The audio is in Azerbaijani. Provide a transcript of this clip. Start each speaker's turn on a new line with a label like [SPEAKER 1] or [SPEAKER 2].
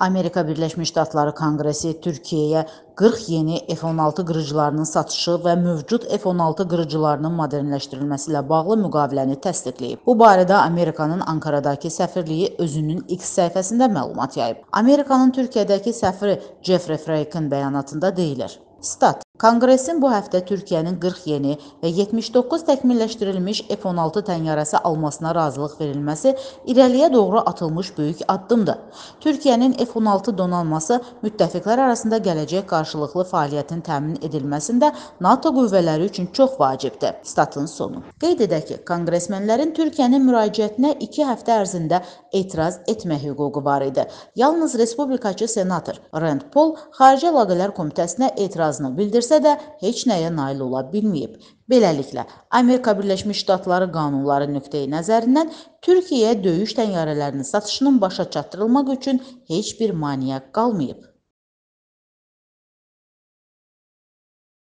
[SPEAKER 1] Amerika Birləşmiş Ştatları Konqresi Türkiyəyə 40 yeni F-16 qırıcılarının satışı və mövcud F-16 qırıcılarının modernləşdirilməsi ilə bağlı müqaviləni təsdiqləyib. Bu barədə Amerikanın Ankaradakı səfirliyi özünün X səhifəsində məlumat yayıb. Amerikanın Türkiyədəki səfiri Jeffrey Freikin bəyanatında deyilir. Stat Konqresin bu həftə Türkiyənin 40 yeni və 79 təkmilləşdirilmiş F-16 təyyarəsi almasına razılıq verilməsi irəliyə doğru atılmış böyük addımdır. Türkiyənin F-16 donanması müttəfiqlər arasında gələcək qarşılıqlı fəaliyyətin təmin edilməsində NATO qüvvələri üçün çox vacibdir. Statın sonu. Qeyd edək ki, konqresmenlərin Türkiyənin müraciətinə 2 həftə ərzində etiraz etmə hüququ var idi. Yalnız respublikaçı senator Rand Paul Xarici Əlaqələr Komitəsinə etirazını bildirsə etsə də heç nəyə nail ola bilməyib. Beləliklə, Amerika Birləşmiş Ştatları qanunları nöqteyi nəzərindən Türkiyəyə döyüş təyyarələrinin satışının başa çatdırılmaq üçün
[SPEAKER 2] heç bir maneə qalmayıb.